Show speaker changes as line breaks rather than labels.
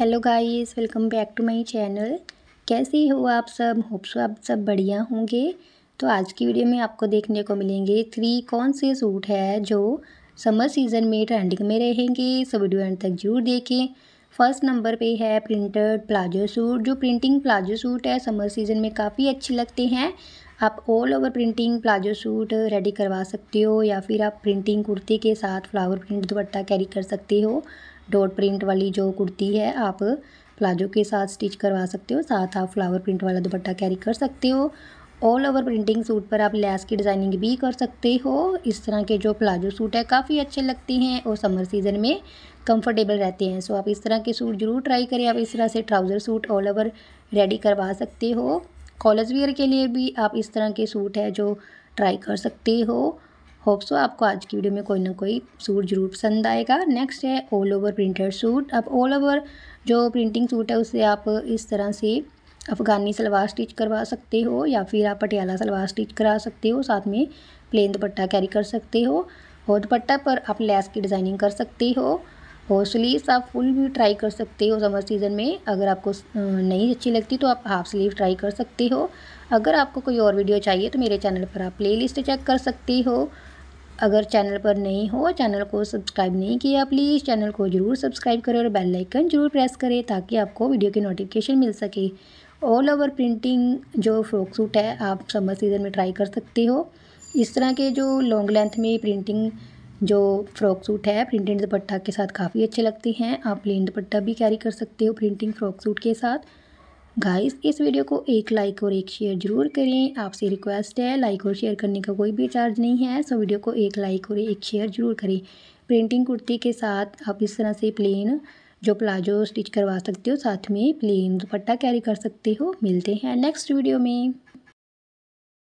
hello guys welcome back to my channel कैसे हो आप सब होप्स आप सब बढ़िया होंगे तो आज की वीडियो में आपको देखने को मिलेंगे थ्री कौन से सूट है जो समर सीज़न में ट्रेंडिंग में रहेंगे सब वीडियो एंड तक जरूर देखें फर्स्ट नंबर पे है प्रिंटेड प्लाजो सूट जो प्रिंटिंग प्लाजो सूट है समर सीज़न में काफ़ी अच्छे लगते हैं आप all over printing palazzo suit ready करवा सकते हो या फिर आप प्रिंटिंग कुर्ती के साथ फ्लावर प्रिंट दुपट्टा कैरी कर सकते हो डॉट प्रिंट वाली जो कुर्ती है आप प्लाजो के साथ स्टिच करवा सकते हो साथ आप फ्लावर प्रिंट वाला दुपट्टा कैरी कर सकते हो ऑल ओवर प्रिंटिंग सूट पर आप लैस की डिज़ाइनिंग भी कर सकते हो इस तरह के जो प्लाजो सूट है काफ़ी अच्छे लगते हैं और समर सीज़न में कंफर्टेबल रहते हैं सो आप इस तरह के सूट ज़रूर ट्राई करें आप इस तरह से trouser suit all over ready करवा सकते हो कॉलेज वियर के लिए भी आप इस तरह के सूट है जो ट्राई कर सकते हो होप सो आपको आज की वीडियो में कोई ना कोई सूट जरूर पसंद आएगा नेक्स्ट है ऑल ओवर प्रिंटेड सूट अब ऑल ओवर जो प्रिंटिंग सूट है उसे आप इस तरह से अफ़गानी सलवार स्टिच करवा सकते हो या फिर आप पटियाला सलवार स्टिच करा सकते हो साथ में प्लेन दुपट्टा कैरी कर सकते हो और दुपट्टा पर आप लेस की डिज़ाइनिंग कर सकते हो और स्लीव्स आप फुल भी ट्राई कर सकते हो समर सीज़न में अगर आपको नहीं अच्छी लगती तो आप हाफ स्लीव ट्राई कर सकते हो अगर आपको कोई और वीडियो चाहिए तो मेरे चैनल पर आप प्लेलिस्ट चेक कर सकते हो अगर चैनल पर नहीं हो चैनल को सब्सक्राइब नहीं किया प्लीज़ चैनल को ज़रूर सब्सक्राइब करें और बेल आइकन जरूर प्रेस करें ताकि आपको वीडियो की नोटिफिकेशन मिल सके ऑल ओवर प्रिंटिंग जो फ्रॉक सूट है आप समर सीज़न में ट्राई कर सकते हो इस तरह के जो लॉन्ग लेंथ में प्रिंटिंग जो फ्रॉक सूट है प्रिंटेड दुपट्टा के साथ काफ़ी अच्छे लगते हैं आप प्लेन दुपट्टा भी कैरी कर सकते हो प्रिंटिंग फ्रॉक सूट के साथ गाइस इस वीडियो को एक लाइक और एक शेयर जरूर करें आपसे रिक्वेस्ट है लाइक और शेयर करने का कोई भी चार्ज नहीं है सो वीडियो को एक लाइक और एक शेयर जरूर करें प्रिंटिंग कुर्ती के साथ आप इस तरह से प्लेन जो प्लाजो स्टिच करवा सकते हो साथ में प्लेन दुपट्टा कैरी कर सकते हो मिलते हैं नेक्स्ट वीडियो में